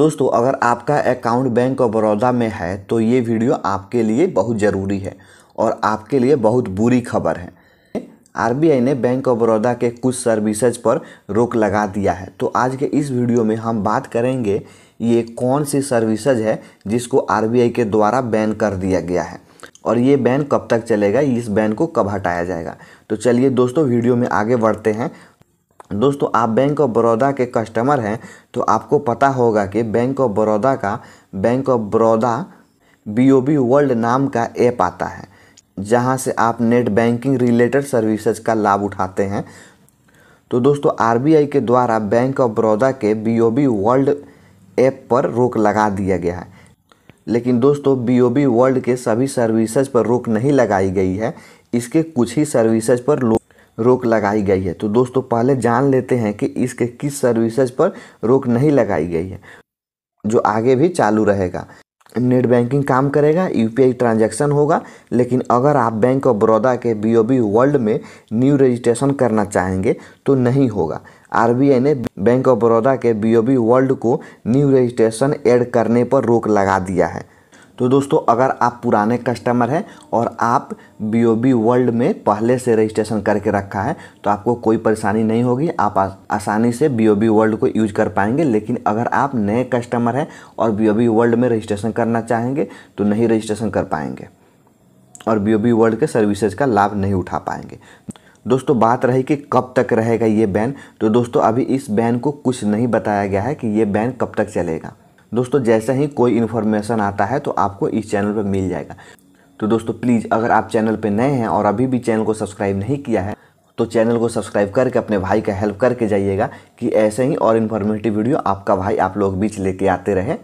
दोस्तों अगर आपका अकाउंट बैंक ऑफ बड़ौदा में है तो ये वीडियो आपके लिए बहुत ज़रूरी है और आपके लिए बहुत बुरी खबर है आरबीआई ने बैंक ऑफ बड़ौदा के कुछ सर्विसेज पर रोक लगा दिया है तो आज के इस वीडियो में हम बात करेंगे ये कौन सी सर्विसेज है जिसको आरबीआई के द्वारा बैन कर दिया गया है और ये बैन कब तक चलेगा इस बैन को कब हटाया जाएगा तो चलिए दोस्तों वीडियो में आगे बढ़ते हैं दोस्तों आप बैंक ऑफ बड़ौदा के कस्टमर हैं तो आपको पता होगा कि बैंक ऑफ बड़ौदा का bank of Baroda B world नाम का ऐप आता है जहां से आप नेट बैंकिंग रिलेटेड सर्विसेज का लाभ उठाते हैं तो दोस्तों आरबीआई के द्वारा बैंक ऑफ बड़ौदा के बी वर्ल्ड ऐप पर रोक लगा दिया गया है लेकिन दोस्तों बी वर्ल्ड के सभी सर्विसेज पर रोक नहीं लगाई गई है इसके कुछ ही सर्विसेज पर रोक लगाई गई है तो दोस्तों पहले जान लेते हैं कि इसके किस सर्विसेज पर रोक नहीं लगाई गई है जो आगे भी चालू रहेगा नेट बैंकिंग काम करेगा यूपीआई ट्रांजैक्शन होगा लेकिन अगर आप बैंक ऑफ बड़ौदा के बीओबी वर्ल्ड में न्यू रजिस्ट्रेशन करना चाहेंगे तो नहीं होगा आरबीआई ने बैंक ऑफ बड़ौदा के बीओबी वर्ल्ड को न्यू रजिस्ट्रेशन ऐड करने पर रोक लगा दिया है तो दोस्तों अगर आप पुराने कस्टमर हैं और आप बी वर्ल्ड में पहले से रजिस्ट्रेशन करके रखा है तो आपको कोई परेशानी नहीं होगी आप आसानी से बी वर्ल्ड को यूज कर पाएंगे लेकिन अगर आप नए कस्टमर हैं और बी वर्ल्ड में रजिस्ट्रेशन करना चाहेंगे तो नहीं रजिस्ट्रेशन कर पाएंगे और बी वर्ल्ड के सर्विसेज का लाभ नहीं उठा पाएंगे दोस्तों बात रही कि कब तक रहेगा ये बैन तो दोस्तों अभी इस बैन को कुछ नहीं बताया गया है कि ये बैन कब तक चलेगा दोस्तों जैसे ही कोई इन्फॉर्मेशन आता है तो आपको इस चैनल पर मिल जाएगा तो दोस्तों प्लीज़ अगर आप चैनल पर नए हैं और अभी भी चैनल को सब्सक्राइब नहीं किया है तो चैनल को सब्सक्राइब करके अपने भाई का हेल्प करके जाइएगा कि ऐसे ही और इन्फॉर्मेटिव वीडियो आपका भाई आप लोग बीच लेके आते रहें